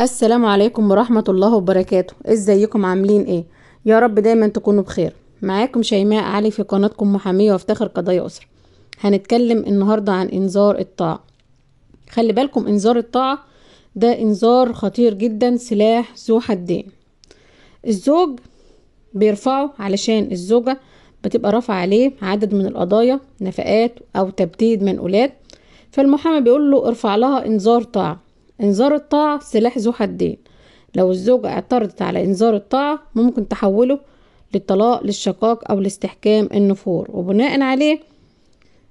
السلام عليكم ورحمة الله وبركاته ازيكم عاملين ايه يا رب دايما تكونوا بخير معاكم شيماء علي في قناتكم محامية وافتخر قضايا أسرة هنتكلم النهاردة عن انذار الطاعة خلي بالكم انذار الطاعة ده انذار خطير جدا سلاح ذو حدين الزوج بيرفعه علشان الزوجة بتبقى رافعة عليه عدد من القضايا نفقات أو تبديد منقولات فالمحامي بيقول له ارفع لها انذار طاعة إنذار الطاعة سلاح ذو حدين لو الزوجة اعترضت على إنذار الطاعة ممكن تحوله للطلاق للشقاق أو لاستحكام النفور وبناء عليه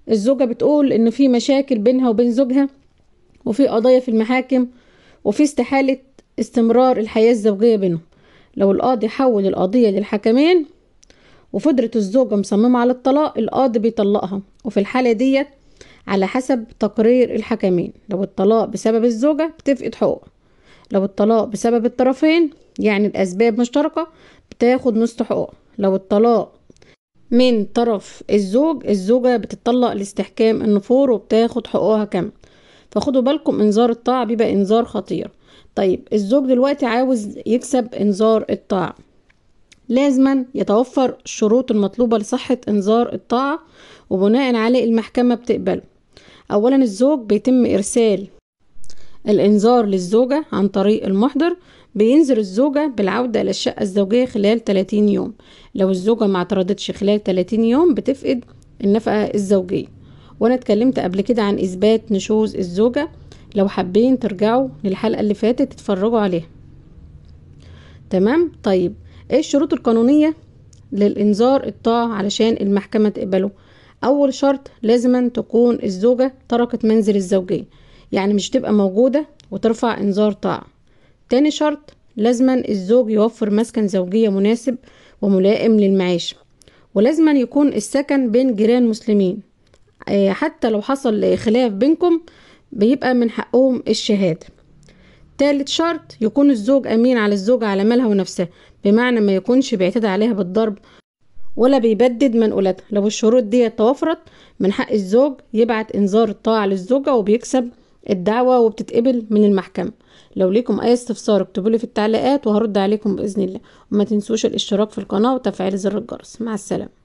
الزوجة بتقول إن في مشاكل بينها وبين زوجها وفي قضايا في المحاكم وفي استحالة استمرار الحياة الزوجية بينهم لو القاضي حول القضية للحكمين وفضلت الزوجة مصممة على الطلاق القاضي بيطلقها وفي الحالة ديت على حسب تقرير الحكمين لو الطلاق بسبب الزوجة بتفقد حقوقها لو الطلاق بسبب الطرفين يعني الأسباب مشتركة بتاخد نص حقوقها لو الطلاق من طرف الزوج الزوجة بتطلق لاستحكام النفور وبتاخد حقوقها كامل فخدوا بالكم انذار الطاعة بيبقى انذار خطير طيب الزوج دلوقتي عاوز يكسب انذار الطاعة لازما يتوفر الشروط المطلوبة لصحة انذار الطاعة وبناء عليه المحكمة بتقبله أولا الزوج بيتم إرسال الإنذار للزوجة عن طريق المحضر بينذر الزوجة بالعودة إلى الشقة الزوجية خلال 30 يوم لو الزوجة ما اعترضتش خلال 30 يوم بتفقد النفقة الزوجية وأنا اتكلمت قبل كده عن إثبات نشوز الزوجة لو حابين ترجعوا للحلقة اللي فاتت تتفرجوا عليها تمام طيب ايه الشروط القانونية للإنذار الطاعة علشان المحكمة تقبله اول شرط لازما تكون الزوجة تركت منزل الزوجية يعني مش تبقى موجودة وترفع انذار طاعة تاني شرط لازما الزوج يوفر مسكن زوجية مناسب وملائم للمعيشة ولازما يكون السكن بين جيران مسلمين آه، حتى لو حصل خلاف بينكم بيبقى من حقهم الشهادة تالت شرط يكون الزوج أمين على الزوجة على مالها ونفسها بمعنى ما يكونش بيعتدي عليها بالضرب ولا بيبدد منقولاتها لو الشروط دي توفرت من حق الزوج يبعت انذار الطاعة للزوجة وبيكسب الدعوة وبتتقبل من المحكمة لو ليكم اي استفسار اكتبولي في التعليقات وهرد عليكم باذن الله وما تنسوش الاشتراك في القناة وتفعيل زر الجرس مع السلامة